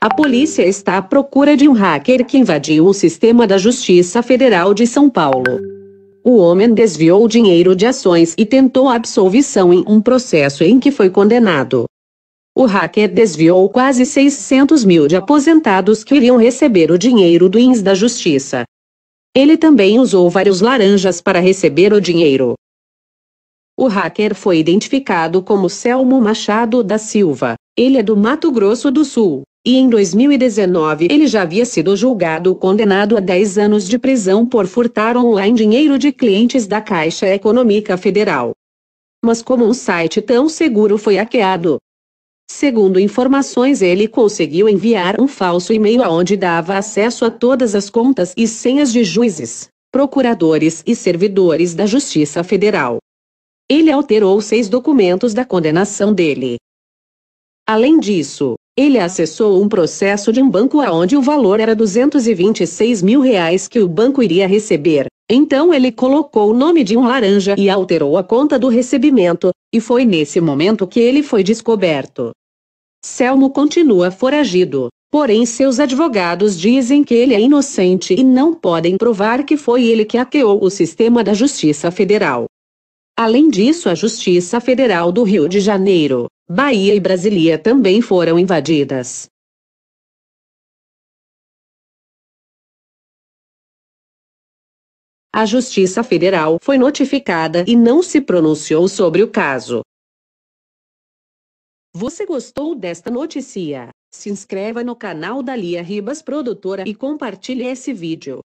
A polícia está à procura de um hacker que invadiu o sistema da Justiça Federal de São Paulo. O homem desviou dinheiro de ações e tentou absolvição em um processo em que foi condenado. O hacker desviou quase 600 mil de aposentados que iriam receber o dinheiro do INS da Justiça. Ele também usou vários laranjas para receber o dinheiro. O hacker foi identificado como Selmo Machado da Silva. Ele é do Mato Grosso do Sul e em 2019 ele já havia sido julgado condenado a 10 anos de prisão por furtar online dinheiro de clientes da Caixa Econômica Federal. Mas como um site tão seguro foi hackeado? Segundo informações, ele conseguiu enviar um falso e-mail aonde dava acesso a todas as contas e senhas de juízes, procuradores e servidores da Justiça Federal. Ele alterou seis documentos da condenação dele. Além disso, ele acessou um processo de um banco aonde o valor era 226 mil reais que o banco iria receber. Então ele colocou o nome de um laranja e alterou a conta do recebimento, e foi nesse momento que ele foi descoberto. Selmo continua foragido, porém seus advogados dizem que ele é inocente e não podem provar que foi ele que hackeou o sistema da Justiça Federal. Além disso, a Justiça Federal do Rio de Janeiro, Bahia e Brasília também foram invadidas. A Justiça Federal foi notificada e não se pronunciou sobre o caso. Você gostou desta notícia? Se inscreva no canal da Lia Ribas Produtora e compartilhe esse vídeo.